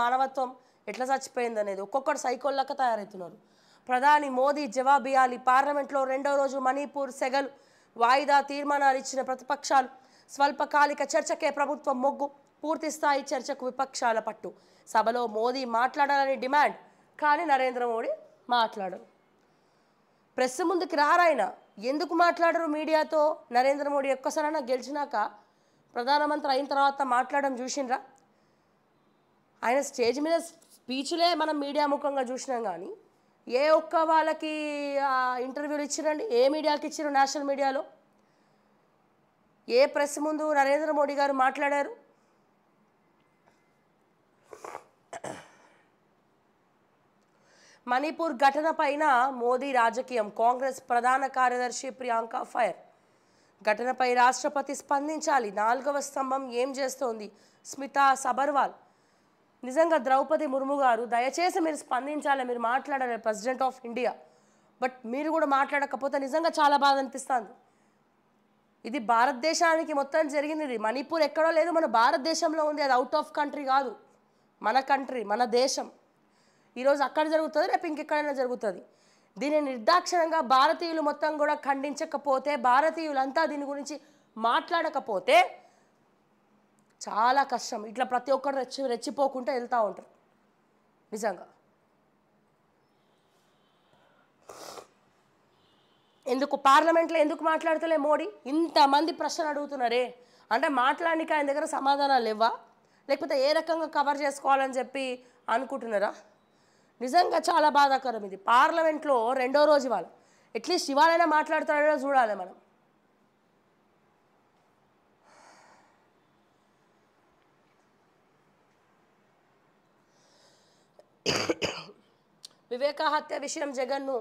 మానవత్వం ఎట్లా చచ్చిపోయింది అనేది ఒక్కొక్కటి సైకోళ్ళక తయారవుతున్నారు ప్రధాని మోదీ ఇవ్వాలి పార్లమెంట్లో రెండో రోజు మణిపూర్ సెగలు వాయిదా తీర్మానాలు ఇచ్చిన ప్రతిపక్షాలు స్వల్పకాలిక చర్చకే ప్రభుత్వం మొగ్గు పూర్తిస్థాయి చర్చకు విపక్షాల పట్టు సభలో మోదీ మాట్లాడాలని డిమాండ్ కానీ నరేంద్ర మోడీ మాట్లాడరు ప్రెస్ ముందుకు రారాయన ఎందుకు మాట్లాడరు మీడియాతో నరేంద్ర మోడీ ఒక్కసారైనా గెలిచినాక ప్రధానమంత్రి అయిన తర్వాత మాట్లాడడం చూసిండ్రా ఆయన స్టేజ్ మీద స్పీచ్లే మనం మీడియా ముఖంగా చూసినాం కానీ ఏ ఒక్క వాళ్ళకి ఇంటర్వ్యూలు ఇచ్చిరండి ఏ మీడియాకి ఇచ్చారు నేషనల్ మీడియాలో ఏ ప్రెస్ ముందు నరేంద్ర మోడీ గారు మాట్లాడారు మణిపూర్ ఘటన పైన మోదీ రాజకీయం కాంగ్రెస్ ప్రధాన కార్యదర్శి ప్రియాంక ఫైర్ ఘటనపై రాష్ట్రపతి స్పందించాలి నాలుగవ స్తంభం ఏం చేస్తోంది స్మితా సబర్వాల్ నిజంగా ద్రౌపది ముర్ము గారు దయచేసి మీరు స్పందించాలి మీరు మాట్లాడాలి ప్రెసిడెంట్ ఆఫ్ ఇండియా బట్ మీరు కూడా మాట్లాడకపోతే నిజంగా చాలా బాధ అనిపిస్తుంది ఇది భారతదేశానికి మొత్తం జరిగింది మణిపూర్ ఎక్కడో లేదు మన భారతదేశంలో ఉంది అది అవుట్ ఆఫ్ కంట్రీ కాదు మన కంట్రీ మన దేశం ఈరోజు అక్కడ జరుగుతుంది రేపు ఇంకెక్కడైనా జరుగుతుంది దీనిని నిర్దాక్షిణంగా భారతీయులు మొత్తం కూడా ఖండించకపోతే భారతీయులంతా దీని గురించి మాట్లాడకపోతే చాలా కష్టం ఇట్లా ప్రతి ఒక్కరు రెచ్చి రెచ్చిపోకుండా వెళ్తూ ఉంటారు నిజంగా ఎందుకు పార్లమెంట్లో ఎందుకు మాట్లాడతలే మోడీ ఇంతమంది ప్రశ్నలు అడుగుతున్నారే అంటే మాట్లాడడానికి ఆయన దగ్గర సమాధానాలు ఇవ్వా లేకపోతే ఏ రకంగా కవర్ చేసుకోవాలని చెప్పి అనుకుంటున్నారా నిజంగా చాలా బాధాకరం ఇది పార్లమెంట్లో రెండో రోజు ఇవాళ అట్లీస్ట్ ఇవాళైనా మాట్లాడతాడో చూడాలి మనం వివేకా హత్య విషయం జగన్ను